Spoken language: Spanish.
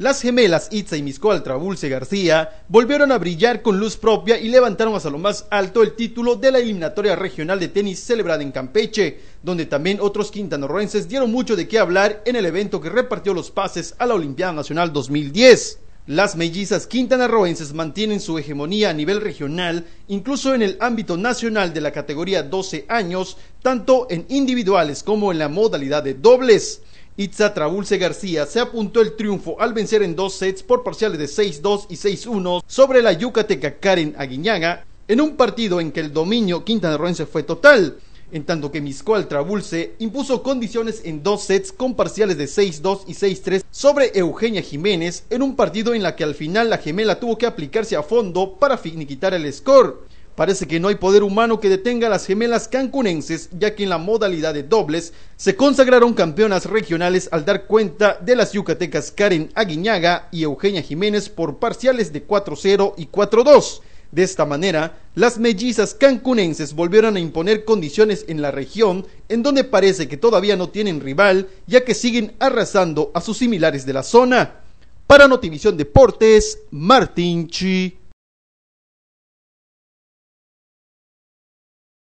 Las gemelas Itza y miscual Bulce García volvieron a brillar con luz propia y levantaron hasta lo más alto el título de la eliminatoria regional de tenis celebrada en Campeche, donde también otros quintanarroenses dieron mucho de qué hablar en el evento que repartió los pases a la Olimpiada Nacional 2010. Las mellizas quintanarroenses mantienen su hegemonía a nivel regional, incluso en el ámbito nacional de la categoría 12 años, tanto en individuales como en la modalidad de dobles. Itza Trabulce García se apuntó el triunfo al vencer en dos sets por parciales de 6-2 y 6-1 sobre la yucateca Karen Aguiñaga en un partido en que el dominio quintanarroense fue total, en tanto que Miscoal Trabulce impuso condiciones en dos sets con parciales de 6-2 y 6-3 sobre Eugenia Jiménez en un partido en la que al final la gemela tuvo que aplicarse a fondo para finiquitar el score. Parece que no hay poder humano que detenga a las gemelas cancunenses, ya que en la modalidad de dobles se consagraron campeonas regionales al dar cuenta de las yucatecas Karen Aguiñaga y Eugenia Jiménez por parciales de 4-0 y 4-2. De esta manera, las mellizas cancunenses volvieron a imponer condiciones en la región en donde parece que todavía no tienen rival, ya que siguen arrasando a sus similares de la zona. Para Notivisión Deportes, Martín Chi.